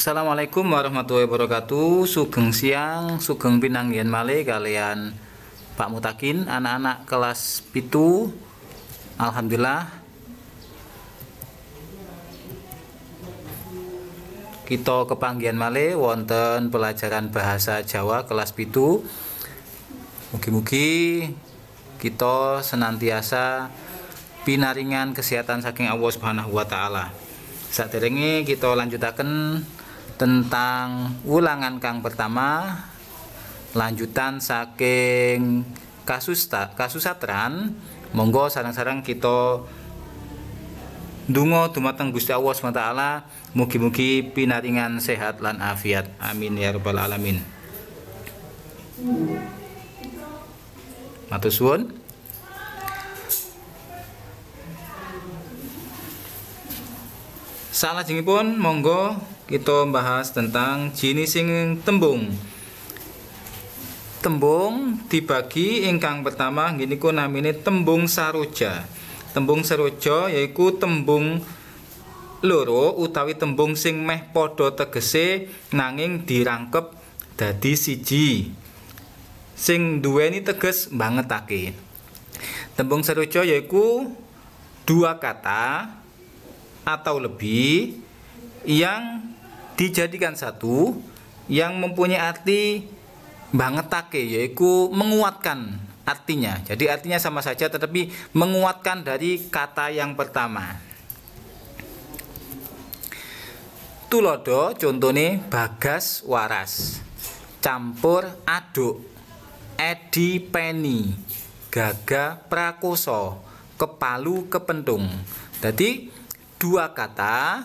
Assalamualaikum warahmatullahi wabarakatuh Sugeng siang, Sugeng Pinang Yen Male Kalian Pak Mutakin, anak-anak kelas pitu Alhamdulillah Kita kepanggian Male Wonten pelajaran bahasa Jawa kelas pitu Mugi-mugi Kita senantiasa Pinaringan kesehatan saking Allah Subhanahu wa Ta'ala saat ini kita lanjutkan tentang ulangan kang pertama lanjutan saking kasus kasusatran monggo sarang-sarang kita Dungo dumateng Gusti Allah SWT Mugi-mugi pinaringan sehat lan afiat Amin ya rabbal alamin Matur suwun Salah pun monggo kita membahas tentang jenis sing tembung. Tembung dibagi ingkang pertama gini ku namini tembung saroja. Tembung saroja yaitu tembung loro utawi tembung sing meh podo tegese nanging dirangkep dadi siji. Sing duweni teges banget bangetake. Tembung saroja yaitu dua kata atau lebih yang dijadikan satu yang mempunyai arti bangetake yaitu menguatkan artinya. Jadi artinya sama saja tetapi menguatkan dari kata yang pertama. Tulodo contohnya bagas waras campur aduk edi peni gaga prakoso kepalu kepentung jadi dua kata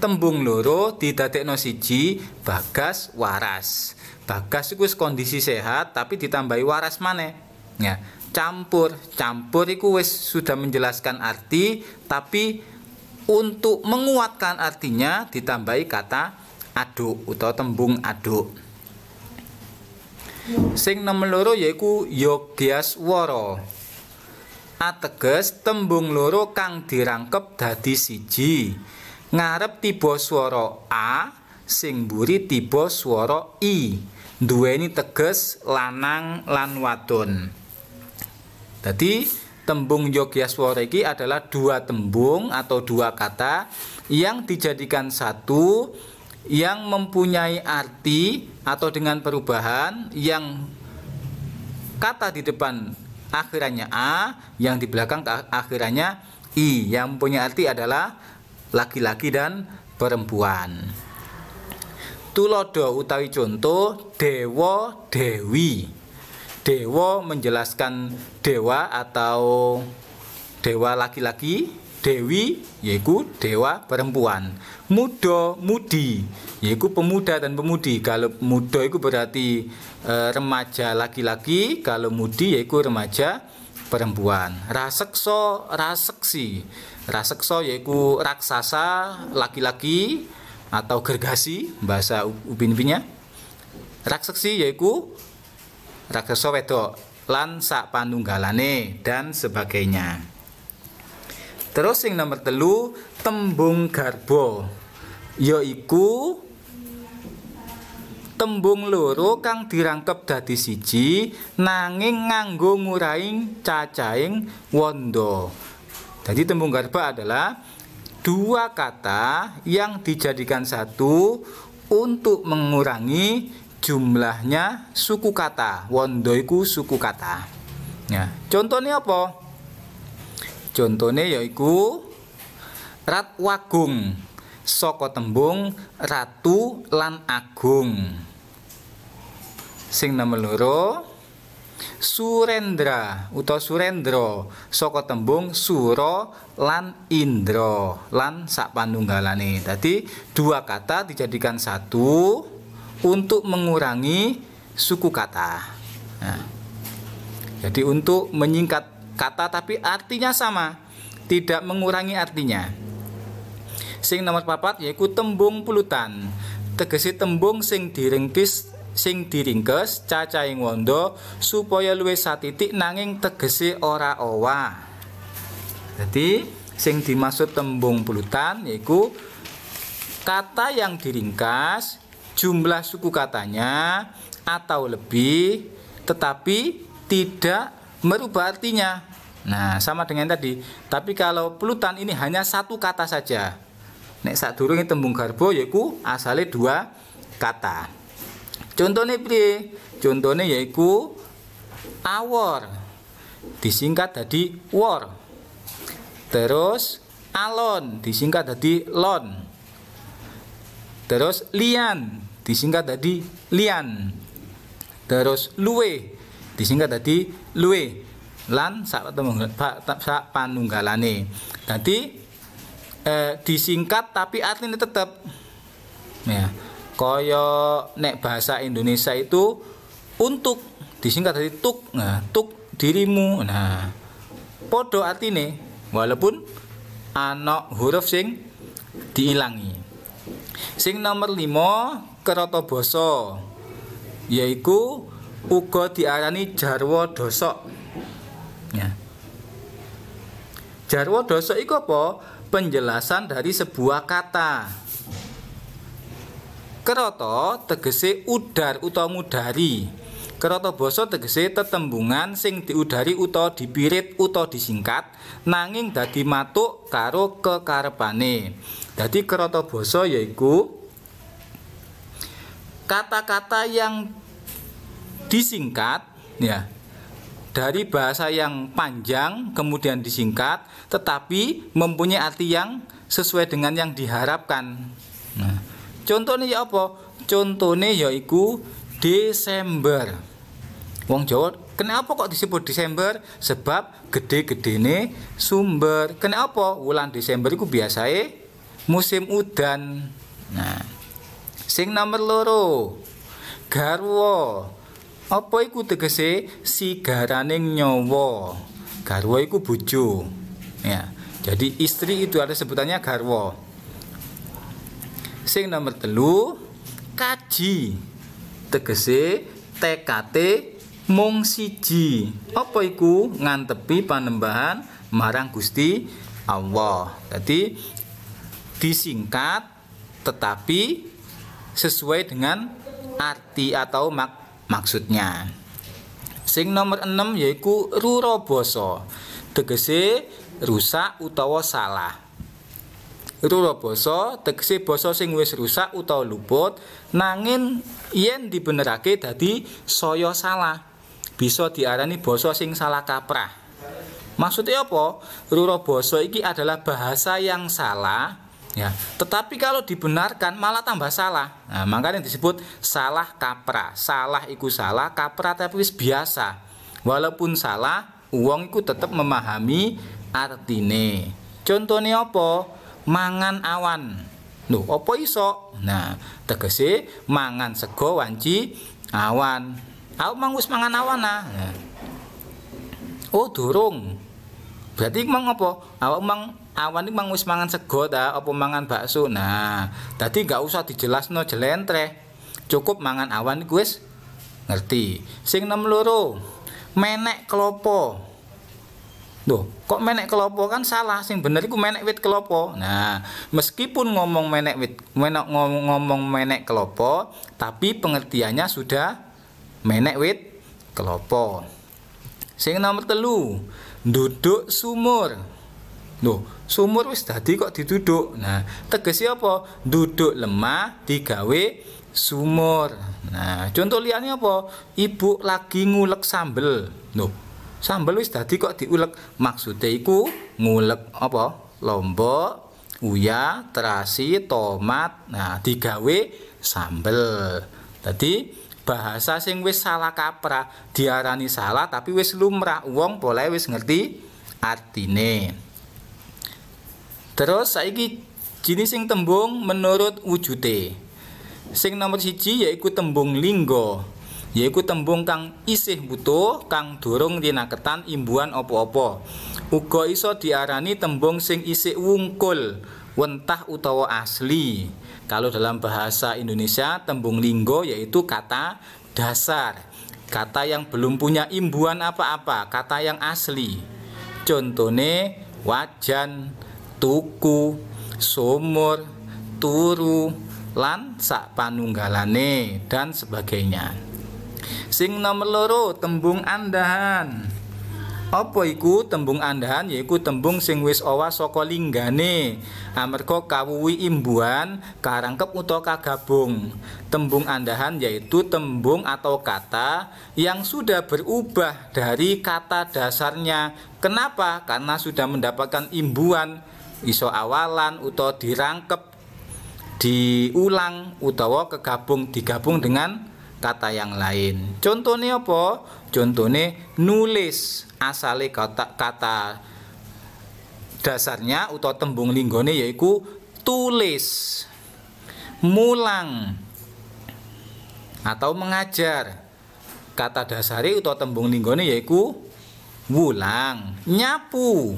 tembung loro didadekno siji bagas waras bagas iku kondisi sehat tapi ditambahi waras maneh ya campur campur iku wis sudah menjelaskan arti tapi untuk menguatkan artinya ditambahi kata aduk atau tembung aduk sing nomor loro yaiku woro ateges tembung loro kang dirangkep dadi siji Ngarep tiba suara a sing buri tiba suara i. Duweni teges lanang lan wadon. jadi tembung Yogyaswara iki adalah dua tembung atau dua kata yang dijadikan satu yang mempunyai arti atau dengan perubahan yang kata di depan akhirannya a yang di belakang akhirannya i yang punya arti adalah laki-laki dan perempuan. Tulodo utawi contoh dewa dewi. Dewa menjelaskan dewa atau dewa laki-laki, dewi yaitu dewa perempuan. Mudo mudi yaitu pemuda dan pemudi. Kalau mudo itu berarti e, remaja laki-laki, kalau mudi yaitu remaja perempuan. Rasekso raseksi rasekso yaitu raksasa laki-laki atau gergasi bahasa ubin ubinya rakseksi yaitu raksasa wedok lan sak panunggalane dan sebagainya terus yang nomor telu tembung garbo yaitu tembung loro kang dirangkep dadi siji nanging nganggo nguraing cacaing wondo. Jadi tembung garba adalah dua kata yang dijadikan satu untuk mengurangi jumlahnya suku kata. Wondoiku suku kata. Ya. Contohnya apa? Contohnya yaitu rat wagung soko tembung ratu lan agung. Sing nomor loro Surendra atau Surendro, Soko tembung Suro, lan Indro, lan sapanunggalane. Tadi dua kata dijadikan satu untuk mengurangi suku kata. Nah, jadi untuk menyingkat kata tapi artinya sama, tidak mengurangi artinya. Sing nomor papat yaitu tembung pulutan. Tegesi tembung sing diringkis sing diringkes cacahe wanda supaya luwih satitik nanging tegesi ora owah. Jadi sing dimaksud tembung pelutan yaiku kata yang diringkas jumlah suku katanya atau lebih tetapi tidak merubah artinya. Nah, sama dengan tadi. Tapi kalau pelutan ini hanya satu kata saja. Nek sadurunge tembung garbo yaiku asale dua kata. Contohnya piye? Contohnya yaitu awor. Disingkat jadi war. Terus alon disingkat jadi lon. Terus lian disingkat jadi lian. Terus luwe disingkat jadi luwe. Lan sak sak panunggalane. Nanti eh, disingkat tapi artinya tetap ya. Koyo nek bahasa Indonesia itu untuk disingkat dari tuk nah tuk dirimu nah podo atine walaupun anok huruf sing diilangi sing nomor 5 keroto boso yaitu uga diarani jarwo dosok ya. jarwo dosok itu apa penjelasan dari sebuah kata Keroto tegese udar utawa mudari. keroto boso tegese tetembungan sing diudari utawa dipirit utawa disingkat nanging dadi matuk karo kekarepane. Dadi keroto basa yaiku kata-kata yang disingkat ya dari bahasa yang panjang kemudian disingkat tetapi mempunyai arti yang sesuai dengan yang diharapkan Contoh nih ya apa? Contohnya yaiku Desember. Wong Jawa Kenapa kok disebut Desember? Sebab gede gede nih sumber. Kenapa? Wulan Desember itu biasanya musim udan. Nah, sing nomor loro Garwo. Apa iku tegese sigarane nyowo garwo iku bojo. Ya. Jadi istri itu ada sebutannya Garwo. Sing nomor telu kaji. Tegese TKT mung siji. Apa iku ngantepi panembahan marang Gusti Allah. Jadi disingkat tetapi sesuai dengan arti atau mak maksudnya. Sing nomor 6 yaitu ruroboso, Tegese rusak utawa salah rura basa tegese basa sing wis rusak utawa luput nangin yen dibenerake dadi soyo salah bisa diarani basa sing salah kaprah maksudnya apa rura basa iki adalah bahasa yang salah ya tetapi kalau dibenarkan malah tambah salah nah, makanya disebut salah kaprah salah iku salah kaprah tapi biasa walaupun salah uang iku tetap memahami artine contohnya apa mangan awan. Lho, apa iso? Nah, tegese mangan sego wanci awan. Aku mang wis mangan awan ah. nah. Oh, durung. Berarti mang apa? Awak mang awan iki mang wis mangan sego ta apa mangan bakso. Nah, tadi nggak usah dijelasno jelentreh. Cukup mangan awan iku wis ngerti. Sing nem loro, menek klopo. Loh, kok menek kelopo kan salah sing bener iku menek wit kelopo. Nah, meskipun ngomong menek wit menek ngomong, ngomong menek kelopo, tapi pengertiannya sudah menek wit kelopo. Sing nomor telu, duduk sumur. Loh, sumur wis dadi kok diduduk. Nah, tegesi apa? Duduk lemah digawe sumur. Nah, contoh liane apa? Ibu lagi ngulek sambel. Loh, sambel wis dadi kok diulek maksude iku ngulek apa lombok uya terasi tomat nah digawe sambel Tadi bahasa sing wis salah kaprah diarani salah tapi wis lumrah wong boleh wis ngerti artine terus saiki jenis sing tembung menurut wujude sing nomor siji yaiku tembung linggo yaitu tembung kang isih butuh kang durung tinaketan imbuan opo-opo. Uga iso diarani tembung sing isih wungkul, wentah utawa asli. Kalau dalam bahasa Indonesia tembung linggo yaitu kata dasar, kata yang belum punya imbuhan apa-apa, kata yang asli. Contohnya wajan, tuku, sumur, turu, lan sak panunggalane dan sebagainya. Sing nomor loro tembung andahan. Apa iku tembung andahan yaiku tembung sing wis owa saka linggane amarga kawuwi imbuhan karangkep utawa kagabung. Tembung andahan yaitu tembung atau kata yang sudah berubah dari kata dasarnya. Kenapa? Karena sudah mendapatkan imbuhan iso awalan utawa dirangkep diulang utawa kegabung digabung dengan kata yang lain. Contohnya apa? Contohnya nulis asale kata kata dasarnya atau tembung linggone yaitu tulis. Mulang atau mengajar. Kata dasari atau tembung linggone yaitu wulang, nyapu.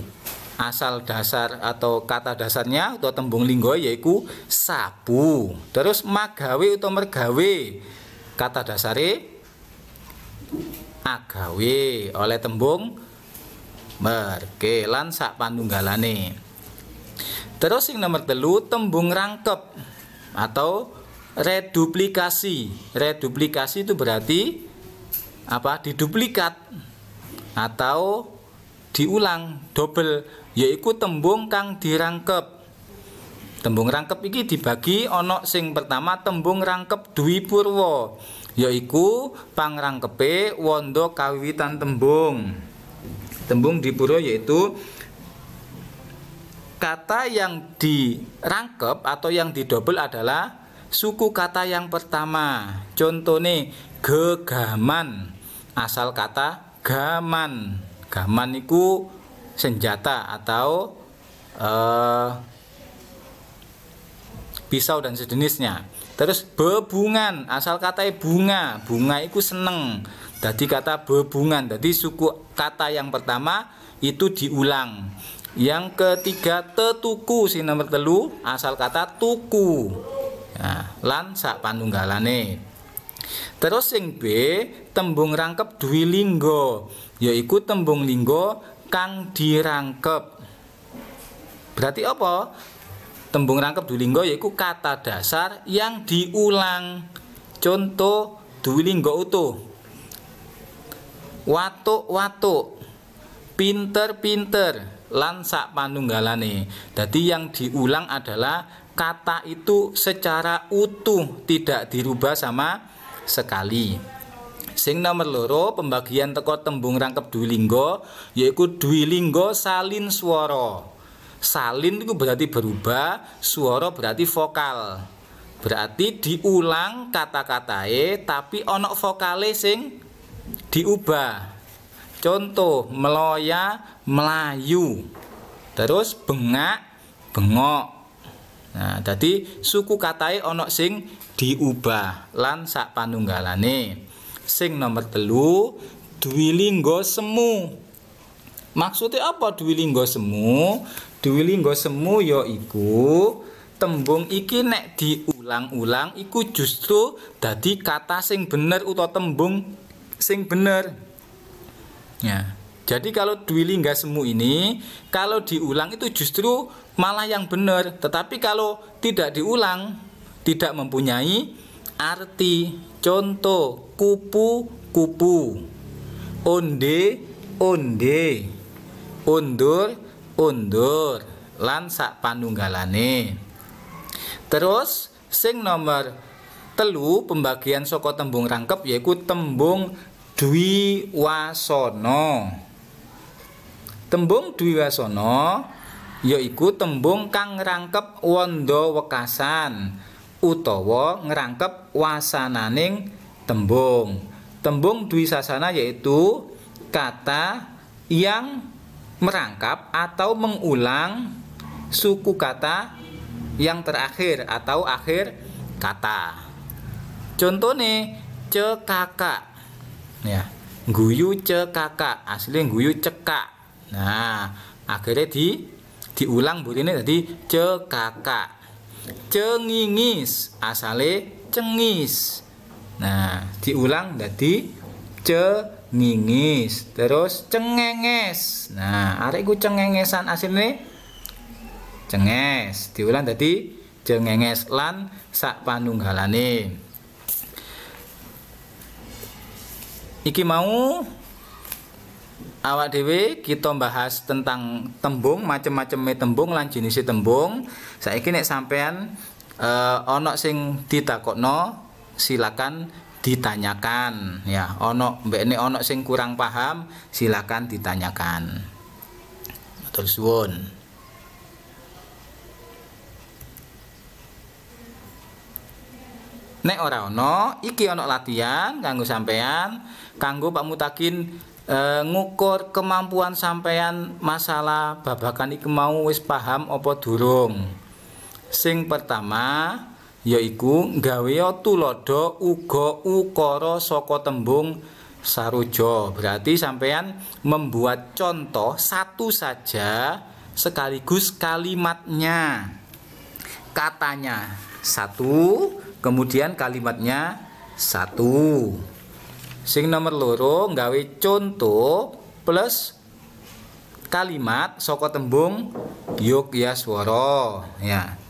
Asal dasar atau kata dasarnya atau tembung linggo yaitu sapu Terus magawe atau mergawe kata dasari agawe oleh tembung merkelan sak pandunggalane terus yang nomor telu tembung rangkep atau reduplikasi reduplikasi itu berarti apa diduplikat atau diulang double yaitu tembung kang dirangkep Tembung rangkep iki dibagi ana sing pertama tembung rangkep Dwi Purwa, yaiku pangrangkepe wondo kawitan tembung. Tembung dipuro yaitu kata yang dirangkep atau yang didobel adalah suku kata yang pertama. contoh nih gegaman. Asal kata gaman. Gaman itu senjata atau uh, pisau dan sejenisnya. Terus bebungan, asal kata bunga. Bunga itu seneng. Jadi kata bebungan. Jadi suku kata yang pertama itu diulang. Yang ketiga tetuku si nomor telu asal kata tuku. Nah, lan sak panunggalane. Terus sing B tembung rangkep duwi linggo, yaitu tembung linggo kang dirangkep. Berarti apa? tembung rangkep dulingga yaitu kata dasar yang diulang contoh dulingga utuh watuk-watuk pinter-pinter lansak panunggalane Jadi yang diulang adalah kata itu secara utuh tidak dirubah sama sekali sing nomor loro pembagian teko tembung rangkep dwilingga yaitu dwilingga salin suara salin itu berarti berubah suara berarti vokal berarti diulang kata kata e tapi onok vokale sing diubah contoh meloya melayu terus bengak bengok nah jadi suku katae onok sing diubah lan sak panunggalane sing nomor telu dwilinggo semu Maksudnya apa dwilinggo semu? Duwilingga semu yo, ya iku tembung iki nek diulang-ulang iku justru dadi kata sing bener utawa tembung sing bener. Ya. Jadi kalau dwilingga semu ini kalau diulang itu justru malah yang bener. tetapi kalau tidak diulang tidak mempunyai arti. Contoh kupu kupu. Onde onde. Undur undur lansak sak panunggalane terus sing nomor telu pembagian soko tembung rangkep yaitu tembung Dwi wasono. Tembung Dwi wasono, yaitu tembung kang rangkep wondo wekasan utawa ngerangkep wasananing tembung. Tembung Dwi Sasana yaitu kata yang merangkap atau mengulang suku kata yang terakhir atau akhir kata. Contoh nih, cekakak, Ya, guyu cekakak asli guyu cekak. Nah, akhirnya di diulang ini tadi cekakak. Cengingis, asale cengis. Nah, diulang jadi cekak ngingis terus cengenges nah arek gue cengengesan asline cenges diulang tadi cengenges lan sak panunggalane iki mau awak dhewe kita bahas tentang tembung macem-maceme tembung lan jenis tembung saiki nek sampean uh, eh, ana sing ditakokno silakan ditanyakan ya ono mbek ini ono sing kurang paham silakan ditanyakan terus Won, nek ora ono iki ono latihan kanggo sampean kanggo Pak Mutakin e, ngukur kemampuan sampean masalah babakan iki mau wis paham opo durung sing pertama yaitu gawe tulodo ugo ukara soko tembung Sarujo. Berarti sampean membuat contoh satu saja sekaligus kalimatnya. Katanya satu, kemudian kalimatnya satu. Sing nomor loro gawe contoh plus kalimat soko tembung yogyaswara ya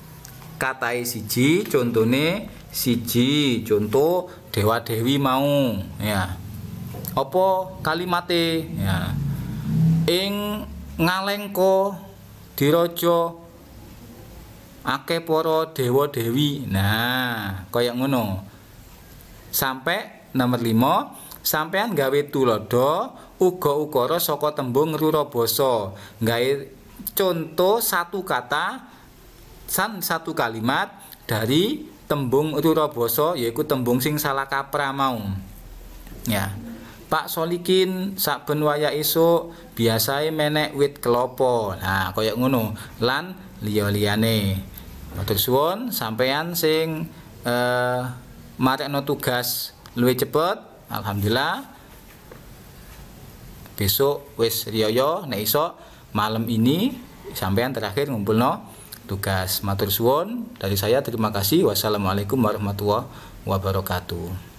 katai siji nih siji contoh dewa dewi mau ya opo kalimate ya ing ngalengko dirojo akeporo poro dewa dewi nah koyak ngono sampai nomor limo sampean gawe tulodo uga ukoro soko tembung ruro boso gawe contoh satu kata san satu kalimat dari tembung utura yaitu tembung sing salah kapra mau ya Pak Solikin saben waya iso biasai menek wit kelopo nah kaya ngono lan liya liyane matur suwun sampean sing eh, marekno tugas luwe cepet alhamdulillah besok wis riyoyo nek iso malam ini sampean terakhir ngumpul no tugas. Matur suwon dari saya terima kasih. Wassalamualaikum warahmatullahi wabarakatuh.